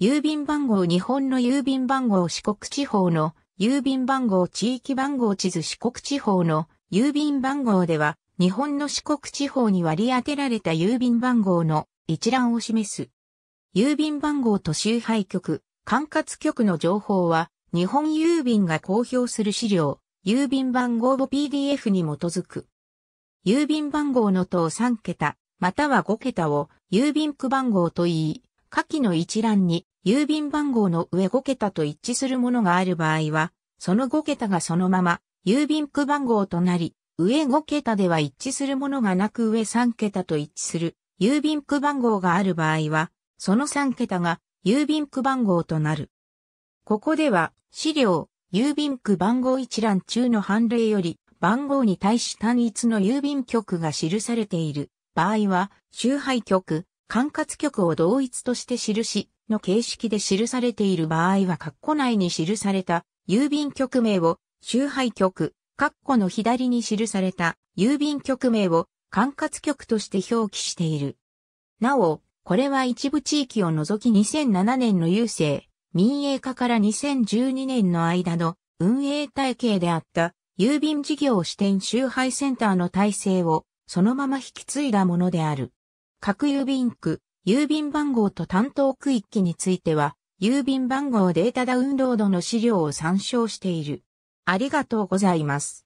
郵便番号日本の郵便番号四国地方の郵便番号地域番号地図四国地方の郵便番号では日本の四国地方に割り当てられた郵便番号の一覧を示す。郵便番号と周配局、管轄局の情報は日本郵便が公表する資料、郵便番号を PDF に基づく。郵便番号の等3桁、または5桁を郵便区番号と言い、下記の一覧に郵便番号の上5桁と一致するものがある場合は、その5桁がそのまま郵便区番号となり、上5桁では一致するものがなく上3桁と一致する郵便区番号がある場合は、その3桁が郵便区番号となる。ここでは資料、郵便区番号一覧中の判例より番号に対し単一の郵便局が記されている場合は、周配局、管轄局を同一として記しの形式で記されている場合は括弧内に記された郵便局名を周配局、括弧の左に記された郵便局名を管轄局として表記している。なお、これは一部地域を除き2007年の郵政、民営化から2012年の間の運営体系であった郵便事業支店周配センターの体制をそのまま引き継いだものである。各郵便区、郵便番号と担当区域については、郵便番号データダウンロードの資料を参照している。ありがとうございます。